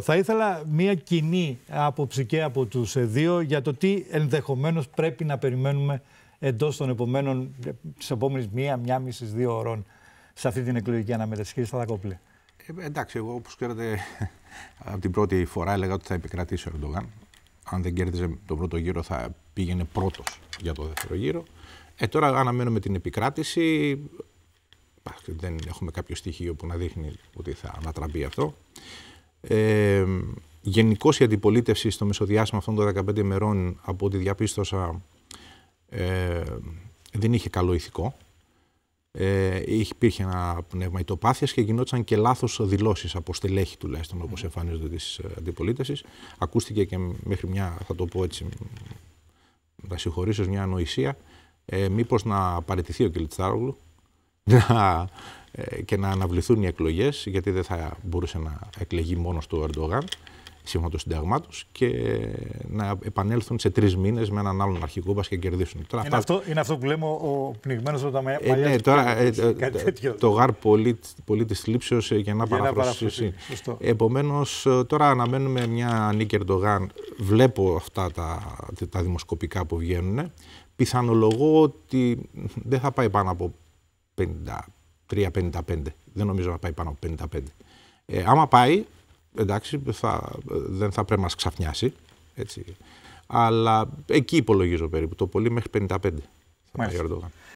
Θα ήθελα μία κοινή άποψη και από τους ε, δύο για το τι ενδεχομένως πρέπει να περιμένουμε εντός των επομένων, ε, της επόμενης μία, μία μισής, δύο ώρων σε αυτή την εκλογική αναμέτρηση. Κύριε Σταδακόπουλε. Ε, εντάξει, εγώ όπως ξέρετε από την πρώτη φορά έλεγα ότι θα επικρατήσει ο Ερντογάν. Αν δεν κέρδιζε τον πρώτο γύρο θα πήγαινε πρώτος για το δεύτερο γύρο. Ε, τώρα αναμένουμε την επικράτηση. Δεν έχουμε κάποιο στοιχείο που να δείχνει ότι θα ανατραμπεί αυτό. Ε, Γενικώς η αντιπολίτευση στο μεσοδιάστημα αυτών των 15 ημερών, από ό,τι διαπίστωσα, ε, δεν είχε καλό ηθικό. Ε, υπήρχε ένα πνεύμα ητοπάθειας και γινόταν και λάθος δηλώσεις από στελέχη τουλάχιστον όπως εμφανίζονται της ε, αντιπολίτευσης. Ακούστηκε και μέχρι μια, θα το πω έτσι, να συγχωρήσω, μια ανοησία. Ε, Μήπως να παραιτηθεί ο Κελτσάρογλου, να ε, και να αναβληθούν οι εκλογές, γιατί δεν θα μπορούσε να εκλεγεί μόνος του ο Ερντογάν, σύμφωνα το συνταγμά και να επανέλθουν σε τρεις μήνες με έναν άλλον αρχηγό μα και κερδίσουν. Τώρα, είναι, αυτό, αυτό που λέμε ο πνιγμένο από τα μαλλιά ε, ναι, τώρα, ε, ε, Το γάρ πολύ, τη θλίψεως ε, για να παραφροσίσει. Επομένως, ε, τώρα αναμένουμε μια νίκη Ερντογάν. Βλέπω αυτά τα, τα δημοσκοπικά που βγαίνουν. Πιθανολογώ ότι δεν θα πάει πάνω από 50 3,55. Δεν νομίζω να πάει πάνω από 55. Ε, άμα πάει, εντάξει, θα, δεν θα πρέπει να μας ξαφνιάσει. Έτσι. Αλλά εκεί υπολογίζω περίπου. Το πολύ μέχρι 55 θα πάει